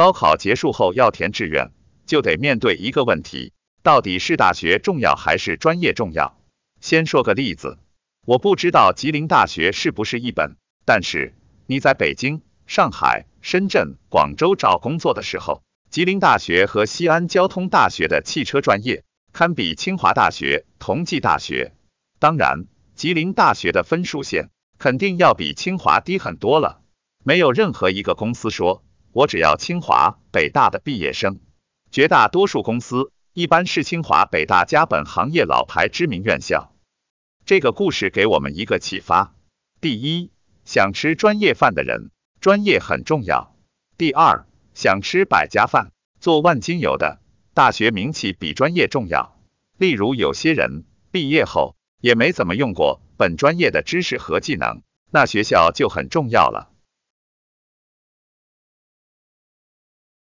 高考结束后要填志愿，就得面对一个问题：到底是大学重要还是专业重要？先说个例子，我不知道吉林大学是不是一本，但是你在北京、上海、深圳、广州找工作的时候，吉林大学和西安交通大学的汽车专业堪比清华大学、同济大学。当然，吉林大学的分数线肯定要比清华低很多了。没有任何一个公司说。我只要清华、北大的毕业生，绝大多数公司一般是清华、北大加本行业老牌知名院校。这个故事给我们一个启发：第一，想吃专业饭的人，专业很重要；第二，想吃百家饭、做万金油的，大学名气比专业重要。例如，有些人毕业后也没怎么用过本专业的知识和技能，那学校就很重要了。